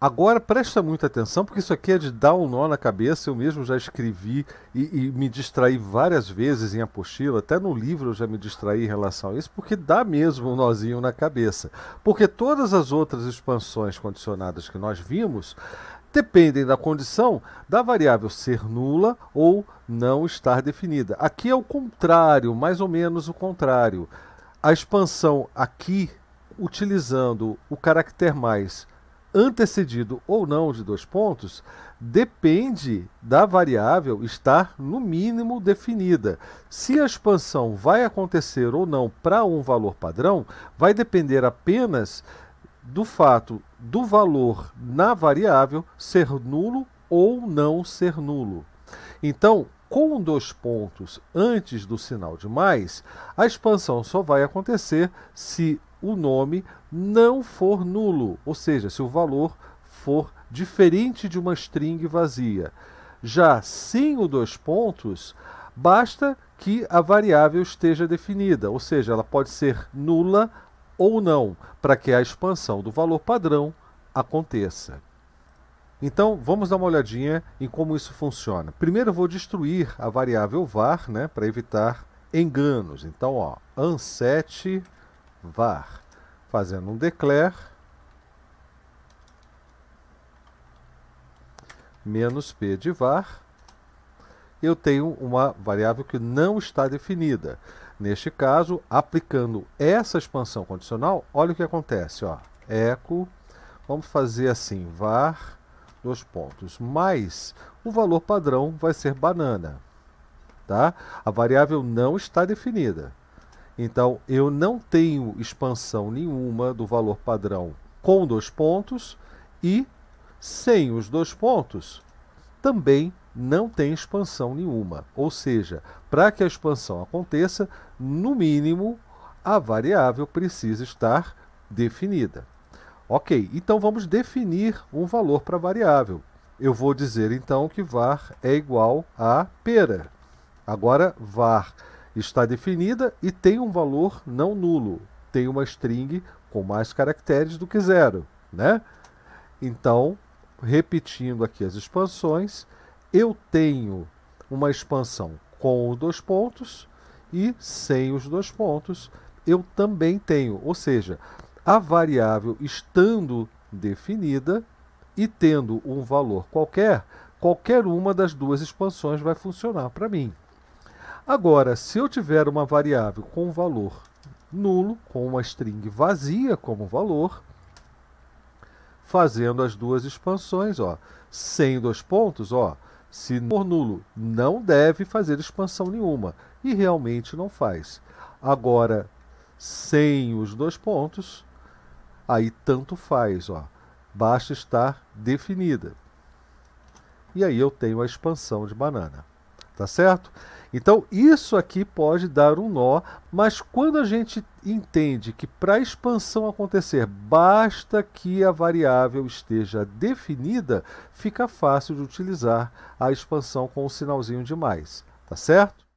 Agora presta muita atenção, porque isso aqui é de dar um nó na cabeça. Eu mesmo já escrevi e, e, me distraí várias vezes em apostila, até no livro eu já me distraí em relação a isso, porque dá mesmo um nozinho na cabeça. Porque todas as outras expansões condicionadas que nós vimos dependem da condição da variável ser nula ou não estar definida. Aqui é o contrário, mais ou menos o contrário. A expansão aqui, utilizando o caractere mais antecedido ou não de dois pontos depende da variável estar no mínimo definida. Se a expansão vai acontecer ou não para um valor padrão, vai depender apenas do fato do valor na variável ser nulo ou não ser nulo. Então, com dois pontos antes do sinal de mais, a expansão só vai acontecer se o nome não for nulo, ou seja, se o valor for diferente de uma string vazia. Já sem o dois pontos, basta que a variável esteja definida, ou seja, ela pode ser nula ou não, para que a expansão do valor padrão aconteça. Então, vamos dar uma olhadinha em como isso funciona. Primeiro, eu vou destruir a variável var, né, para evitar enganos. Então, ó, anset var, fazendo um declare menos p de var, eu tenho uma variável que não está definida. Neste caso, aplicando essa expansão condicional, olha o que acontece, ó. Eco, vamos fazer assim, var, dois pontos, mais o valor padrão vai ser banana, tá? A variável não está definida. Então, eu não tenho expansão nenhuma do valor padrão com dois pontos e sem os dois pontos também não tem expansão nenhuma. Ou seja, para que a expansão aconteça, no mínimo, a variável precisa estar definida. Ok, então vamos definir um valor para a variável. Eu vou dizer então que var é igual a pera. Agora, var está definida e tem um valor não nulo. Tem uma string com mais caracteres do que zero, né? Então, repetindo aqui as expansões, eu tenho uma expansão com os dois pontos e sem os dois pontos eu também tenho, ou seja, a variável estando definida e tendo um valor qualquer, qualquer uma das duas expansões vai funcionar para mim. Agora, se eu tiver uma variável com valor nulo, com uma string vazia como valor, fazendo as duas expansões, ó, sem dois pontos, ó, se for nulo, não deve fazer expansão nenhuma e realmente não faz. Agora, sem os dois pontos, aí tanto faz, ó, basta estar definida. E aí eu tenho a expansão de banana tá certo? Então, isso aqui pode dar um nó, mas quando a gente entende que para a expansão acontecer, basta que a variável esteja definida, fica fácil de utilizar a expansão com o sinalzinho de mais, tá certo?